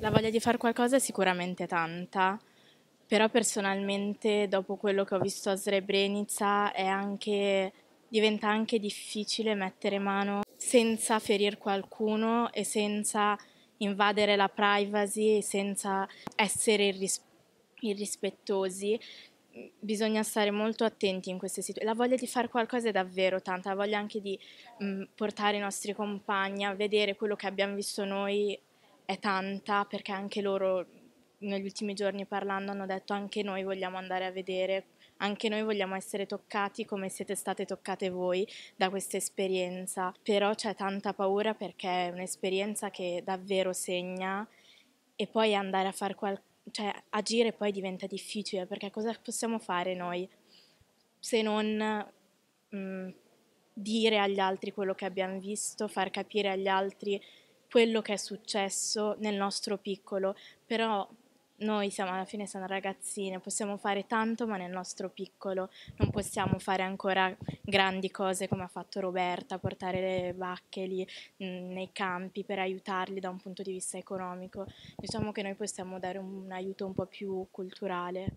La voglia di fare qualcosa è sicuramente tanta, però personalmente dopo quello che ho visto a Srebrenica anche, diventa anche difficile mettere mano senza ferire qualcuno e senza invadere la privacy e senza essere irris- irrispettosi. Bisogna stare molto attenti in queste situazioni. La voglia di fare qualcosa è davvero tanta, la voglia anche di mh, mhmm, portare i nostri compagni a vedere quello che abbiamo visto noi è tanta perché anche loro negli ultimi giorni parlando hanno detto anche noi vogliamo andare a vedere, anche noi vogliamo essere toccati come siete state toccate voi da questa esperienza, però c'è tanta paura perché è un'esperienza che davvero segna e poi andare a fare qualcosa, cioè agire poi diventa difficile perché cosa possiamo fare noi se non mh, dire agli altri quello che abbiamo visto, far capire agli altri quello che è successo nel nostro piccolo, però noi siamo alla fine siamo ragazzine, possiamo fare tanto, ma nel nostro piccolo non possiamo fare ancora grandi cose come ha fatto Roberta, portare le vacche lì mh, mm, nei campi per aiutarli da un punto di vista economico. Diciamo che noi possiamo dare un, un aiuto un po' più culturale.